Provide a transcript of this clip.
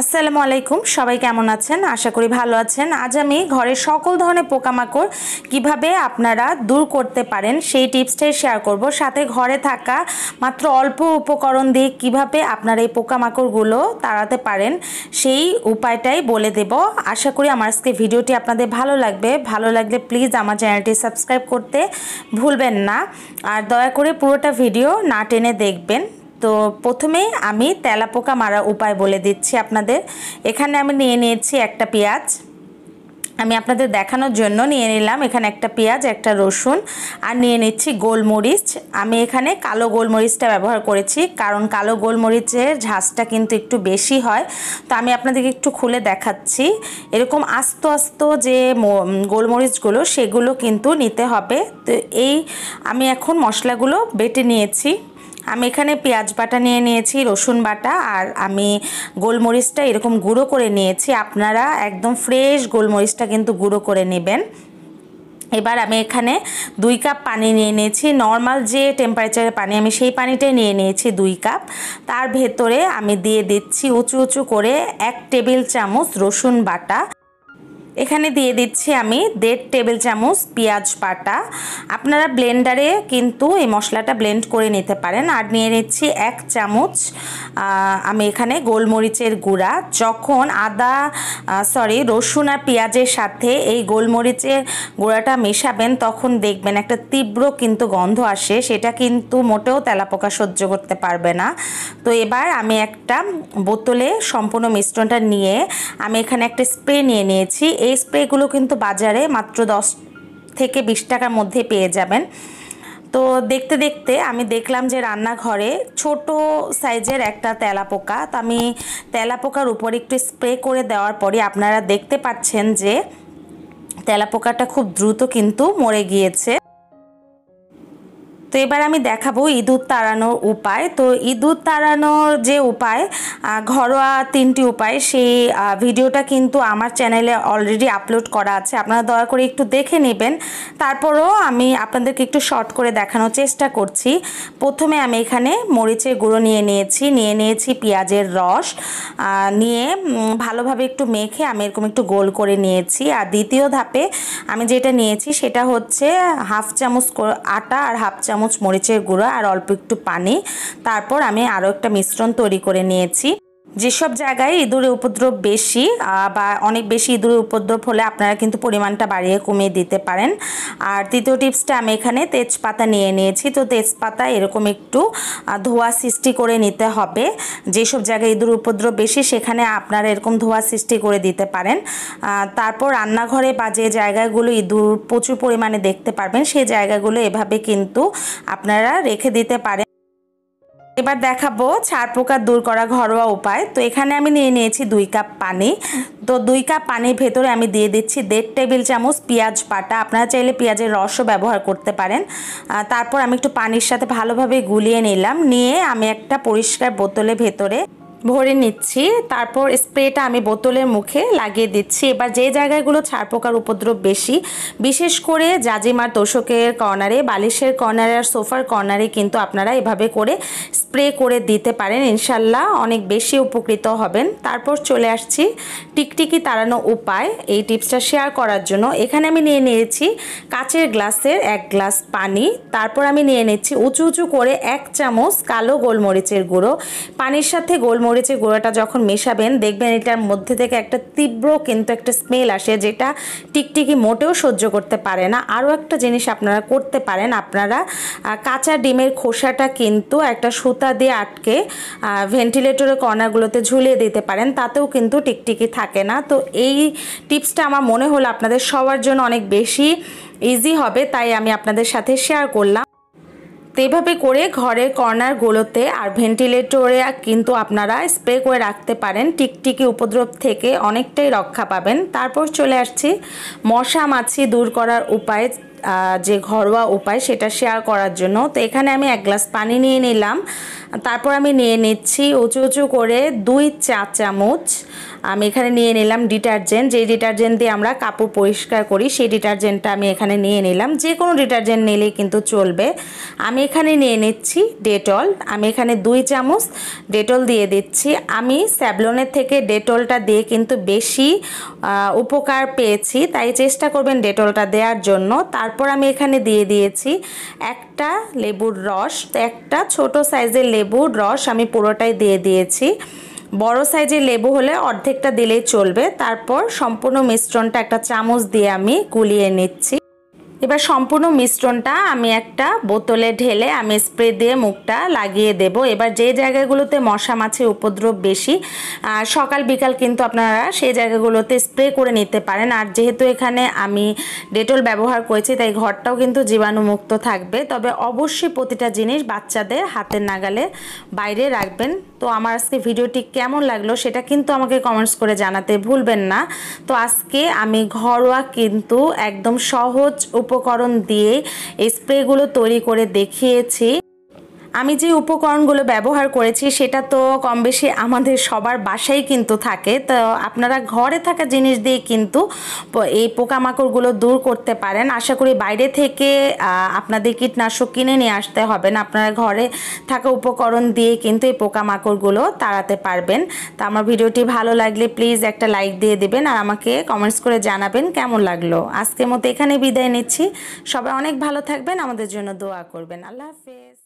আসসালামু আলাইকুম সবাই কেমন আছেন আশা করি ভালো আছেন আজ আমি ঘরের সকল ধরনের পোকামাকড় কিভাবে আপনারা দূর করতে পারেন সেই টিপসটাই শেয়ার করব সাথে ঘরে থাকা মাত্র অল্প উপকরণ দিয়ে কিভাবে আপনারা এই পোকামাকড়গুলো তাড়াতে পারেন সেই উপায়টাই বলে দেব আশা করি আমার আজকে ভিডিওটি আপনাদের ভালো লাগবে ভালো লাগলে প্লিজ আমার চ্যানেলটি সাবস্ক্রাইব করতে ভুলবেন না আর দয়া করে পুরোটা ভিডিও না টেনে দেখবেন তো প্রথমে আমি তেলাপোকা মারা উপায় বলে দিচ্ছি আপনাদের এখানে আমি নিয়ে নিয়েছি একটা পেঁয়াজ আমি আপনাদের দেখানোর জন্য নিয়ে নিলাম এখানে একটা পেঁয়াজ একটা রসুন আর নিয়ে নিচ্ছি গোলমরিচ আমি এখানে কালো গোলমরিচটা ব্যবহার করেছি কারণ কালো গোলমরিচের ঝাঁসটা কিন্তু একটু বেশি হয় তো আমি আপনাদেরকে একটু খুলে দেখাচ্ছি এরকম আস্ত আস্ত যে গোলমরিচগুলো সেগুলো কিন্তু নিতে হবে তো এই আমি এখন মশলাগুলো বেটে নিয়েছি আমি এখানে পেঁয়াজ বাটা নিয়ে নিয়েছি রসুন বাটা আর আমি গোলমরিচটা এরকম গুঁড়ো করে নিয়েছি আপনারা একদম ফ্রেশ গোলমরিচটা কিন্তু গুঁড়ো করে নেবেন এবার আমি এখানে দুই কাপ পানি নিয়ে নিয়েছি নর্মাল যে টেম্পারেচারের পানি আমি সেই পানিটাই নিয়ে নিয়েছি দুই কাপ তার ভেতরে আমি দিয়ে দিচ্ছি উঁচু উঁচু করে এক টেবিল চামচ রসুন বাটা এখানে দিয়ে দিচ্ছি আমি দেড় টেবিল চামচ পেঁয়াজ বাটা আপনারা ব্লেন্ডারে কিন্তু এই মশলাটা ব্লেন্ড করে নিতে পারেন আর নিয়ে নিচ্ছি এক চামচ আমি এখানে গোলমরিচের গুঁড়া যখন আদা সরি রসুন আর পেঁয়াজের সাথে এই গোলমরিচের গুঁড়াটা মেশাবেন তখন দেখবেন একটা তীব্র কিন্তু গন্ধ আসে সেটা কিন্তু মোটেও তেলাপোকা সহ্য করতে পারবে না তো এবার আমি একটা বোতলে সম্পূর্ণ মিশ্রণটা নিয়ে আমি এখানে একটা স্প্রে নিয়ে নিয়েছি এই স্প্রেগুলো কিন্তু বাজারে মাত্র দশ থেকে বিশ টাকার মধ্যে পেয়ে যাবেন তো দেখতে দেখতে আমি দেখলাম যে রান্নাঘরে ছোট সাইজের একটা তেলাপোকা তো আমি তেলাপোকার উপর একটু স্প্রে করে দেওয়ার পরে আপনারা দেখতে পাচ্ছেন যে তেলাপোকাটা খুব দ্রুত কিন্তু মরে গিয়েছে তো এবার আমি দেখাবো ইঁদুর তাড়ানোর উপায় তো ইঁদুর তাড়ানোর যে উপায় ঘরোয়া তিনটি উপায় সেই ভিডিওটা কিন্তু আমার চ্যানেলে অলরেডি আপলোড করা আছে আপনারা দয়া করে একটু দেখে নেবেন তারপরও আমি আপনাদেরকে একটু শর্ট করে দেখানোর চেষ্টা করছি প্রথমে আমি এখানে মরিচের গুঁড়ো নিয়ে নিয়েছি নিয়ে নিয়েছি পেঁয়াজের রস নিয়ে ভালোভাবে একটু মেখে আমি এরকম একটু গোল করে নিয়েছি আর দ্বিতীয় ধাপে আমি যেটা নিয়েছি সেটা হচ্ছে হাফ চামচ আটা আর হাফ চামচ চামচ মরিচের গুঁড়ো আর অল্প একটু পানি তারপর আমি আরও একটা মিশ্রণ তৈরি করে নিয়েছি যেসব জায়গায় ইঁদুরের উপদ্রব বেশি বা অনেক বেশি ইঁদুরের উপদ্রব হলে আপনারা কিন্তু পরিমাণটা বাড়িয়ে কমিয়ে দিতে পারেন আর তৃতীয় টিপসটা আমি এখানে তেজপাতা নিয়ে নিয়েছি তো তেজপাতা এরকম একটু ধোয়া সৃষ্টি করে নিতে হবে যেসব জায়গায় ইঁদুর উপদ্রব বেশি সেখানে আপনারা এরকম ধোয়া সৃষ্টি করে দিতে পারেন তারপর রান্নাঘরে বা যে জায়গাগুলো ইঁদুর প্রচুর পরিমাণে দেখতে পারবেন সেই জায়গাগুলো এভাবে কিন্তু আপনারা রেখে দিতে পারেন এবার দেখাবো ছার পোকা দূর করা ঘরোয়া উপায় তো এখানে আমি নিয়ে নিয়েছি দুই কাপ পানি তো দুই কাপ পানির ভেতরে আমি দিয়ে দিচ্ছি দেড় টেবিল চামচ পেঁয়াজ বাটা আপনারা চাইলে পেঁয়াজের রসও ব্যবহার করতে পারেন তারপর আমি একটু পানির সাথে ভালোভাবে গুলিয়ে নিলাম নিয়ে আমি একটা পরিষ্কার বোতলে ভেতরে ভরে নিচ্ছি তারপর স্প্রেটা আমি বোতলের মুখে লাগিয়ে দিচ্ছি এবার যে জায়গাগুলো ছাড় পোকার উপদ্রব বেশি বিশেষ করে জাজিমার তোষকের কর্নারে বালিশের কর্নারে আর সোফার কর্নারে কিন্তু আপনারা এভাবে করে স্প্রে করে দিতে পারেন ইনশাল্লাহ অনেক বেশি উপকৃত হবেন তারপর চলে আসছি টিকটিকি তাড়ানো উপায় এই টিপসটা শেয়ার করার জন্য এখানে আমি নিয়ে নিয়েছি কাচের গ্লাসের এক গ্লাস পানি তারপর আমি নিয়ে নিচ্ছি উঁচু উঁচু করে এক চামচ কালো গোলমরিচের গুঁড়ো পানির সাথে গোলমরিচ মরিচের গুঁড়োটা যখন মেশাবেন দেখবেন এটার মধ্যে থেকে একটা তীব্র কিন্তু একটা স্মেল আসে যেটা টিকটিকি মোটেও সহ্য করতে পারে না আরও একটা জিনিস আপনারা করতে পারেন আপনারা কাঁচা ডিমের খোসাটা কিন্তু একটা সুতা দিয়ে আটকে ভেন্টিলেটরের কর্নারগুলোতে ঝুলিয়ে দিতে পারেন তাতেও কিন্তু টিকটিকি থাকে না তো এই টিপসটা আমার মনে হলো আপনাদের সবার জন্য অনেক বেশি ইজি হবে তাই আমি আপনাদের সাথে শেয়ার করলাম এইভাবে করে ঘরে কর্নার গোলোতে আর ভেন্টিলেটরে কিন্তু আপনারা স্প্রে করে রাখতে পারেন টিকটিকি উপদ্রব থেকে অনেকটাই রক্ষা পাবেন তারপর চলে আসছি মশা মাছি দূর করার উপায় যে ঘরোয়া উপায় সেটা শেয়ার করার জন্য তো এখানে আমি এক গ্লাস পানি নিয়ে নিলাম তারপর আমি নিয়ে নিচ্ছি উঁচু উঁচু করে দুই চা চামচ আমি এখানে নিয়ে নিলাম ডিটারজেন্ট যে ডিটারজেন্ট দিয়ে আমরা কাপড় পরিষ্কার করি সেই ডিটারজেন্টটা আমি এখানে নিয়ে নিলাম যে কোনো ডিটারজেন্ট নিলেই কিন্তু চলবে আমি এখানে নিয়ে নিচ্ছি ডেটল আমি এখানে দুই চামচ ডেটল দিয়ে দিচ্ছি আমি স্যাবলনের থেকে ডেটলটা দিয়ে কিন্তু বেশি উপকার পেয়েছি তাই চেষ্টা করবেন ডেটলটা দেওয়ার জন্য তারপর আমি এখানে দিয়ে দিয়েছি একটা লেবুর রস একটা ছোট সাইজের লেবুর রস আমি পুরোটাই দিয়ে দিয়েছি বড় সাইজের লেবু হলে অর্ধেকটা দিলেই চলবে তারপর সম্পূর্ণ মিশ্রণটা একটা চামচ দিয়ে আমি গুলিয়ে নিচ্ছি এবার সম্পূর্ণ মিশ্রণটা আমি একটা বোতলে ঢেলে আমি স্প্রে দিয়ে মুখটা লাগিয়ে দেব এবার যে জায়গাগুলোতে মশা মাছের উপদ্রব বেশি সকাল বিকাল কিন্তু আপনারা সেই জায়গাগুলোতে স্প্রে করে নিতে পারেন আর যেহেতু এখানে আমি ডেটল ব্যবহার করেছি তাই ঘরটাও কিন্তু জীবাণুমুক্ত থাকবে তবে অবশ্যই প্রতিটা জিনিস বাচ্চাদের হাতের নাগালে বাইরে রাখবেন তো আমার আজকে ভিডিওটি কেমন লাগলো সেটা কিন্তু আমাকে কমেন্টস করে জানাতে ভুলবেন না তো আজকে আমি ঘরোয়া কিন্তু একদম সহজ উপ উপকরণ দিয়ে স্প্রেগুলো তৈরি করে দেখিয়েছি আমি যে উপকরণগুলো ব্যবহার করেছি সেটা তো কম বেশি আমাদের সবার বাসায় কিন্তু থাকে তো আপনারা ঘরে থাকা জিনিস দিয়ে কিন্তু এই পোকামাকড়গুলো দূর করতে পারেন আশা করি বাইরে থেকে আপনাদের কীটনাশক কিনে নিয়ে আসতে হবে না আপনারা ঘরে থাকা উপকরণ দিয়ে কিন্তু এই পোকামাকড়গুলো তাড়াতে পারবেন তা আমার ভিডিওটি ভালো লাগলে প্লিজ একটা লাইক দিয়ে দেবেন আর আমাকে কমেন্টস করে জানাবেন কেমন লাগলো আজকের মতো এখানে বিদায় নিচ্ছি সবাই অনেক ভালো থাকবেন আমাদের জন্য দোয়া করবেন আল্লাহ হাফেজ